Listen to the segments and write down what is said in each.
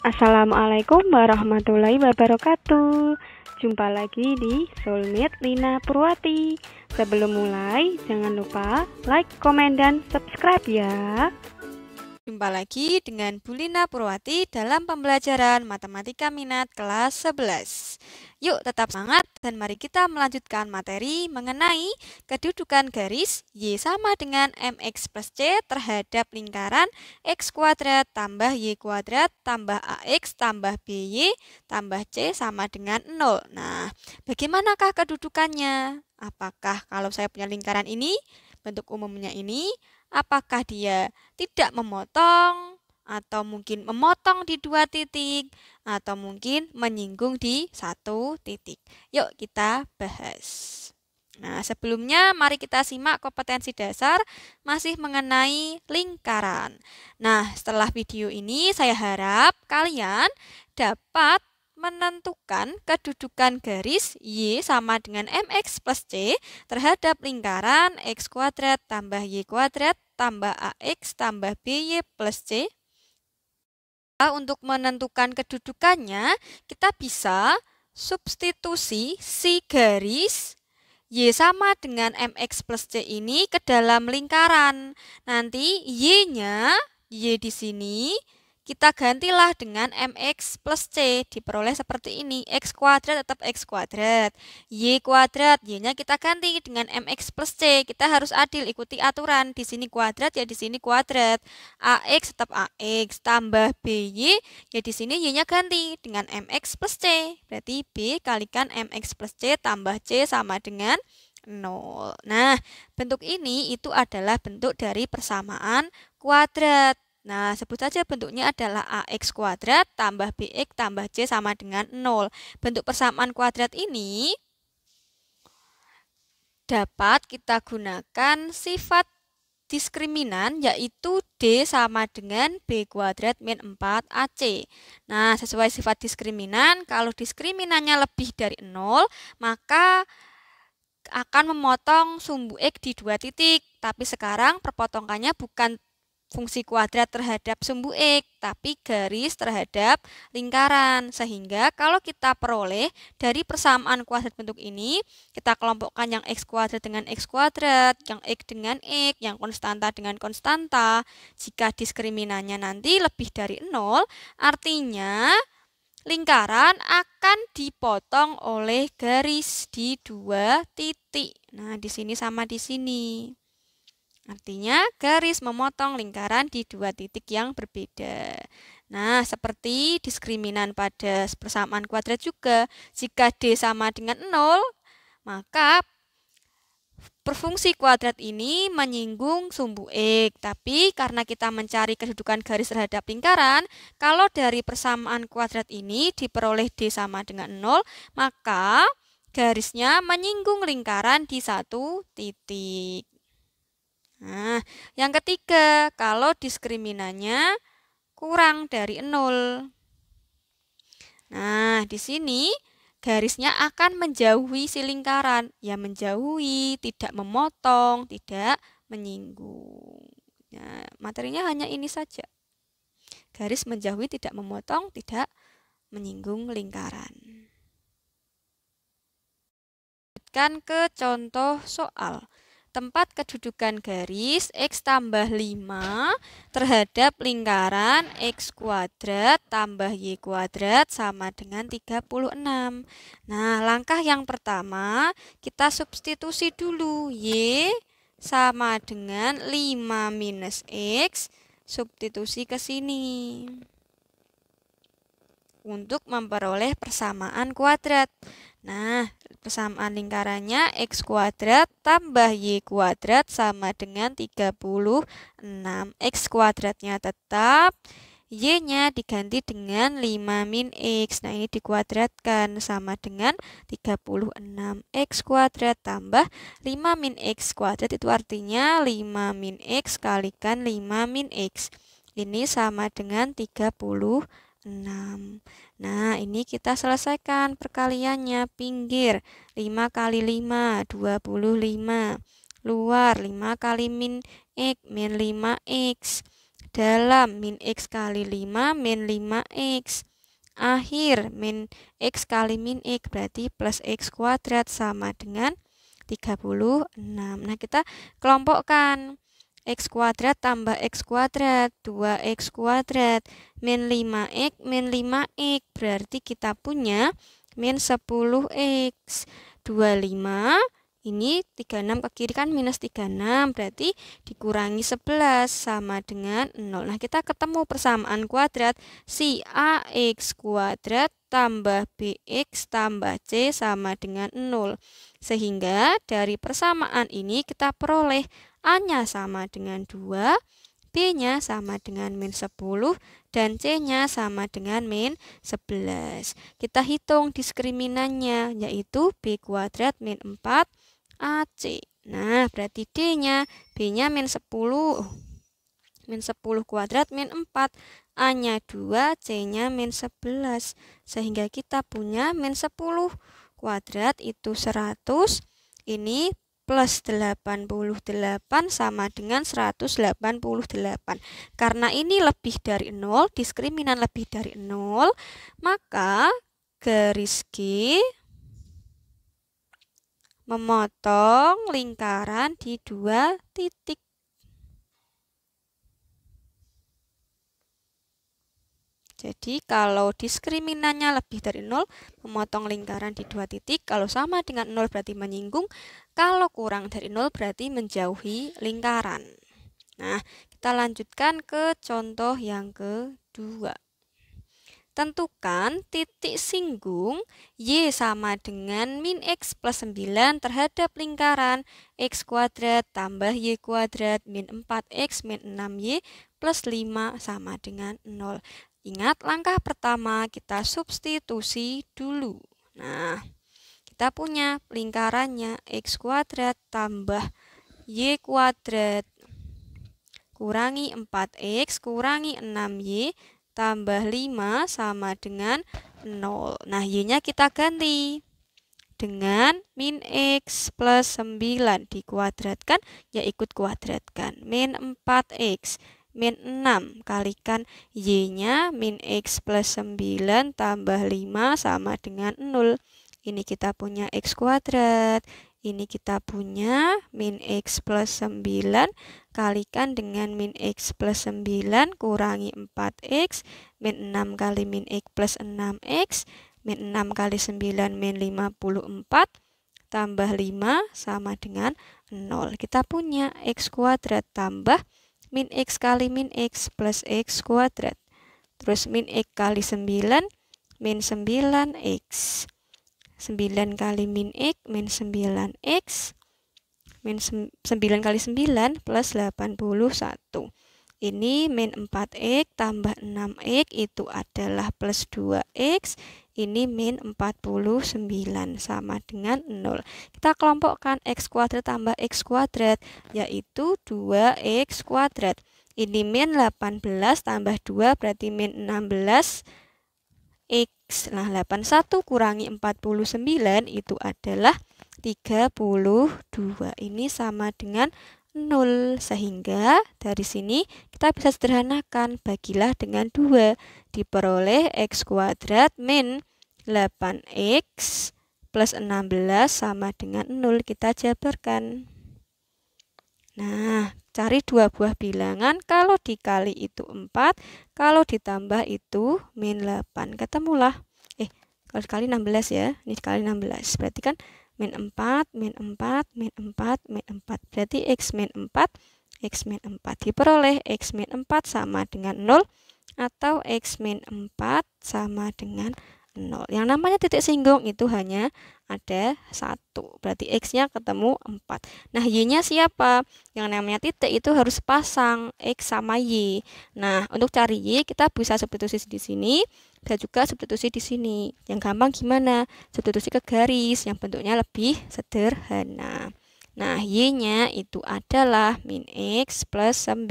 Assalamualaikum warahmatullahi wabarakatuh. Jumpa lagi di Soulmate Lina Purwati. Sebelum mulai, jangan lupa like, komen, dan subscribe ya. Jumpa lagi dengan Bulina Purwati dalam pembelajaran Matematika Minat kelas 11. Yuk tetap semangat dan mari kita melanjutkan materi mengenai kedudukan garis Y sama dengan MX plus C terhadap lingkaran X kuadrat tambah Y kuadrat tambah AX tambah BY tambah C sama dengan 0. Nah, bagaimanakah kedudukannya? Apakah kalau saya punya lingkaran ini, bentuk umumnya ini, apakah dia tidak memotong atau mungkin memotong di dua titik atau mungkin menyinggung di satu titik. Yuk kita bahas. Nah, sebelumnya mari kita simak kompetensi dasar masih mengenai lingkaran. Nah, setelah video ini saya harap kalian dapat menentukan kedudukan garis Y sama dengan MX plus C terhadap lingkaran X kuadrat tambah Y kuadrat tambah AX tambah BY plus C. Nah, untuk menentukan kedudukannya, kita bisa substitusi si garis Y sama dengan MX plus C ini ke dalam lingkaran. Nanti Y-nya, Y di sini, kita gantilah dengan mx plus c diperoleh seperti ini. x kuadrat tetap x kuadrat. y kuadrat, y-nya kita ganti dengan mx plus c. Kita harus adil ikuti aturan. Di sini kuadrat ya di sini kuadrat. ax tetap ax tambah by ya di sini y-nya ganti dengan mx plus c. Berarti b kalikan mx plus c tambah c sama dengan 0. Nah, bentuk ini itu adalah bentuk dari persamaan kuadrat. Nah, sebut saja bentuknya adalah AX kuadrat tambah BX tambah C sama dengan 0. Bentuk persamaan kuadrat ini dapat kita gunakan sifat diskriminan yaitu D sama dengan B kuadrat min 4 AC. Nah, sesuai sifat diskriminan, kalau diskriminannya lebih dari 0, maka akan memotong sumbu X di dua titik. Tapi sekarang perpotongannya bukan fungsi kuadrat terhadap sumbu X, tapi garis terhadap lingkaran. Sehingga kalau kita peroleh dari persamaan kuadrat bentuk ini, kita kelompokkan yang X kuadrat dengan X kuadrat, yang X dengan X, yang konstanta dengan konstanta. Jika diskriminannya nanti lebih dari 0, artinya lingkaran akan dipotong oleh garis di dua titik. Nah, di sini sama di sini. Artinya garis memotong lingkaran di dua titik yang berbeda. Nah, seperti diskriminan pada persamaan kuadrat juga, jika D sama dengan 0, maka perfungsi kuadrat ini menyinggung sumbu X. Tapi karena kita mencari kedudukan garis terhadap lingkaran, kalau dari persamaan kuadrat ini diperoleh D sama dengan 0, maka garisnya menyinggung lingkaran di satu titik. Nah, yang ketiga, kalau diskriminannya kurang dari nol. Nah, di sini garisnya akan menjauhi si lingkaran. Ya, menjauhi, tidak memotong, tidak menyinggung. Nah, materinya hanya ini saja. Garis menjauhi, tidak memotong, tidak menyinggung lingkaran. Lanjutkan ke contoh soal tempat kedudukan garis X tambah 5 terhadap lingkaran X kuadrat tambah Y kuadrat sama dengan 36. Nah, langkah yang pertama kita substitusi dulu Y sama dengan 5 minus X substitusi ke sini untuk memperoleh persamaan kuadrat. Nah, persamaan lingkarannya X kuadrat tambah Y kuadrat sama dengan 36. X kuadratnya tetap, Y-nya diganti dengan 5 min X. Nah, ini dikuadratkan sama dengan 36 X kuadrat tambah 5 min X kuadrat. Itu artinya 5 min X kalikan 5 min X. Ini sama dengan 36. 6. Nah, ini kita selesaikan perkaliannya pinggir 5 kali 5 25, luar 5 kali min x min 5x, dalam min x kali 5 min 5x, akhir min x kali min x berarti plus x kuadrat sama dengan 36. Nah, kita kelompokkan X kuadrat tambah X kuadrat, 2X kuadrat, min 5X, min 5X. Berarti kita punya min 10X. 25, ini 36 ke kiri kan minus 36. Berarti dikurangi 11 sama dengan 0. Nah, kita ketemu persamaan kuadrat. Si AX kuadrat tambah BX tambah C sama dengan 0. Sehingga dari persamaan ini kita peroleh A-nya sama dengan 2, B-nya sama dengan min 10, dan C-nya sama dengan min 11. Kita hitung diskriminannya, yaitu B kuadrat min 4 AC. Nah, berarti D-nya, B-nya min 10. Min 10 kuadrat min 4, A-nya 2, C-nya min 11. Sehingga kita punya min 10 kuadrat itu 100, ini plus 88 sama dengan 188. Karena ini lebih dari 0, diskriminan lebih dari 0, maka garis G memotong lingkaran di dua titik. Jadi kalau diskriminannya lebih dari 0, memotong lingkaran di dua titik. Kalau sama dengan 0 berarti menyinggung, kalau kurang dari 0 berarti menjauhi lingkaran. Nah, kita lanjutkan ke contoh yang kedua. Tentukan titik singgung Y sama dengan min X plus 9 terhadap lingkaran X kuadrat tambah Y kuadrat min 4X min 6Y plus 5 sama dengan 0. Ingat langkah pertama kita substitusi dulu. Nah, kita punya lingkarannya x kuadrat tambah y kuadrat kurangi 4x kurangi 6y tambah 5 sama dengan 0. Nah, y-nya kita ganti dengan min x plus 9 dikuadratkan, ya ikut kuadratkan. Min 4x min 6 kalikan Y-nya min X plus 9 tambah 5 sama dengan 0 ini kita punya X kuadrat ini kita punya min X plus 9 kalikan dengan min X plus 9 kurangi 4X min 6 kali min X plus 6X min 6 kali 9 min 54 tambah 5 sama dengan 0 kita punya X kuadrat tambah 0 min X kali min X plus X kuadrat. Terus min X kali 9, min 9X. 9 kali min X, min 9X. Min 9 kali 9 plus 81. Ini min 4X tambah 6X itu adalah plus 2X ini min 49 sama dengan 0. Kita kelompokkan X kuadrat tambah X kuadrat, yaitu 2X kuadrat. Ini min 18 tambah 2 berarti min 16 X. Nah, 81 kurangi 49 itu adalah 32. Ini sama dengan 0. Sehingga dari sini kita bisa sederhanakan bagilah dengan 2. Diperoleh X kuadrat min 8x plus 16 sama dengan 0 kita jabarkan. Nah, cari dua buah bilangan, kalau dikali itu 4, kalau ditambah itu min 8. Ketemulah, eh, kalau dikali 16 ya, ini dikali 16, berarti kan min 4, min 4, min 4, min 4, berarti x min 4, x min 4 diperoleh, x min 4 sama dengan 0, atau x min 4 sama dengan 0. 0. Yang namanya titik singgung itu hanya ada satu. Berarti X-nya ketemu 4. Nah, Y-nya siapa? Yang namanya titik itu harus pasang X sama Y. Nah, untuk cari Y kita bisa substitusi di sini, bisa juga substitusi di sini. Yang gampang gimana? Substitusi ke garis yang bentuknya lebih sederhana. Nah, Y-nya itu adalah min X plus 9.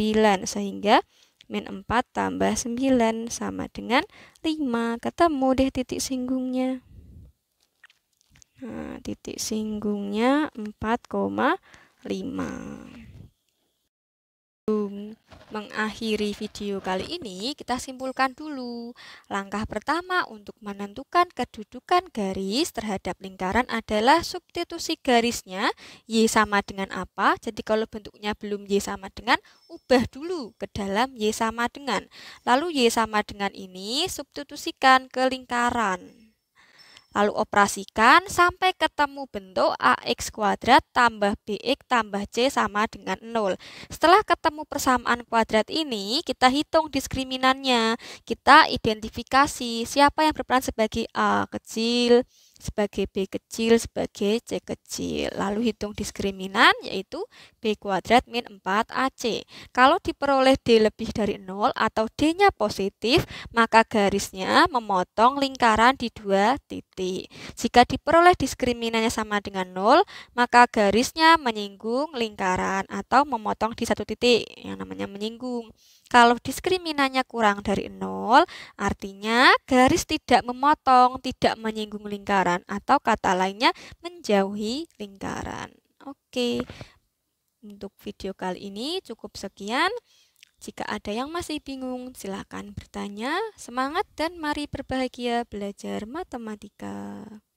Sehingga Min 4 tambah 9 sama dengan 5. Ketemu deh titik singgungnya. Nah, titik singgungnya 4,5 mengakhiri video kali ini, kita simpulkan dulu. Langkah pertama untuk menentukan kedudukan garis terhadap lingkaran adalah substitusi garisnya Y sama dengan apa. Jadi kalau bentuknya belum Y sama dengan, ubah dulu ke dalam Y sama dengan. Lalu Y sama dengan ini substitusikan ke lingkaran. Lalu operasikan sampai ketemu bentuk AX kuadrat tambah BX tambah C sama dengan 0. Setelah ketemu persamaan kuadrat ini, kita hitung diskriminannya. Kita identifikasi siapa yang berperan sebagai A kecil, sebagai B kecil sebagai C kecil. Lalu hitung diskriminan yaitu B kuadrat min 4AC. Kalau diperoleh D lebih dari 0 atau D-nya positif, maka garisnya memotong lingkaran di dua titik. Jika diperoleh diskriminannya sama dengan 0, maka garisnya menyinggung lingkaran atau memotong di satu titik yang namanya menyinggung. Kalau diskriminannya kurang dari nol, artinya garis tidak memotong, tidak menyinggung lingkaran, atau kata lainnya menjauhi lingkaran. Oke, untuk video kali ini cukup sekian. Jika ada yang masih bingung, silakan bertanya. Semangat dan mari berbahagia belajar matematika.